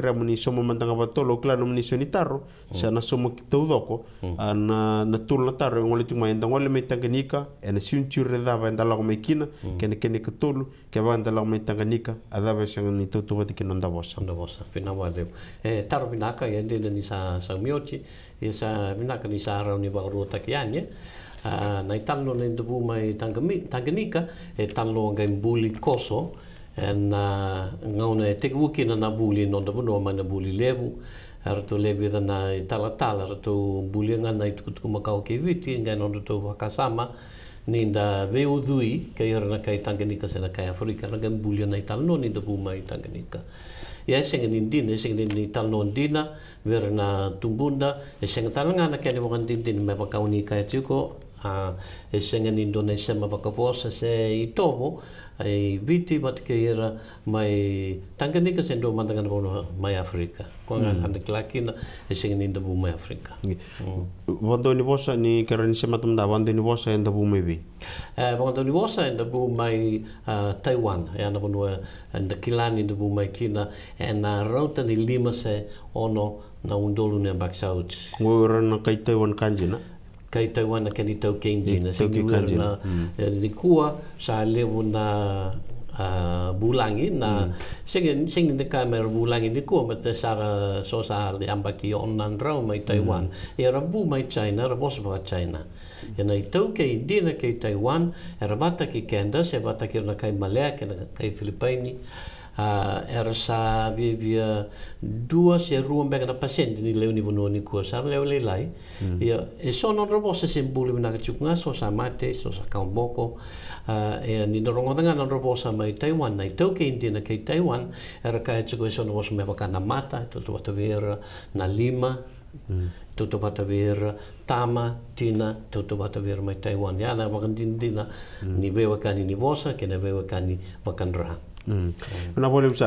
Ramuni somo mandanga batolo claro munisioni taro mm. na somo taudoko mm. ah, na na tolo na taro ngole tu mai ndangole mai tanganika ena siuntur reda ba ndala ko mai kina kene kene ke tolo ke ba ndala ko mai tanganika ada ba sanga ni tu tu ba dikino nda bosa nda bosa fina wa de e taro binaka ya ndene ni sa sa miochi e sa binaka ni sa ra ni ba ro takiani na italo na bu mai tanganika e talo ngai mbuli koso Eh, na ngau na te uki na na buli no da no mana buli levu ar to levi da na tala tala ar to buli nga na itu tu ma kau ke viti nga no to wakasama ni da ve udui ke na kai tanganyika se na kai afrika na gan buli na tala no ni da buma i tanganyika ya eseng ni din sing ni ni no dina ver na tumbunda Eseng tala nga na ke ni mo kan me ni kai tuko a e senga Indonesia ma wakaposa se i ai viti vat ke ira mai Tanganyika se ndo mandangan kono mai Afrika ko nga mm. hande klakina e senga ni ndo mai Afrika hmm. wando ni bosa ni kerani se matam da wando ni bosa enda bu mai vi e wando ni bosa enda bu mai Taiwan e ana vono enda kilani ndo bu mai Kina e na rauta ni lima se ono na undolu ne baksauts ngoro na kai Taiwan kanjina kai Taiwan ana kani tau kenji na se ngi na ni kua sa lewo na bulangi na hmm. sing sing de kamer bulangi ni kua mate sara sosial ambaki onan rau mai Taiwan hmm. e bu mai China bos ba China e na tau ke na ke Taiwan e rabata ki kenda se vata ki na kai Malaya ke na kai Filipini a ah, rasa er viavia dua se ruang beka na pasien ni leu ni vono ni kua sar leu le lai mm. ia e so no robo se se na ka chukunga so sa mate so sa kaumboko e ah, ni no rongo tanga no robo sa mai Taiwan nei tau ke india na ke Taiwan e ka e chuku e so no vosu mewa mata to to watavera na lima mm. toto watavera tama tina toto watavera mai Taiwan ia na wakan dina dina ni vewa kani ni vosa ke na vewa kani wakan raha Hum. não vou buona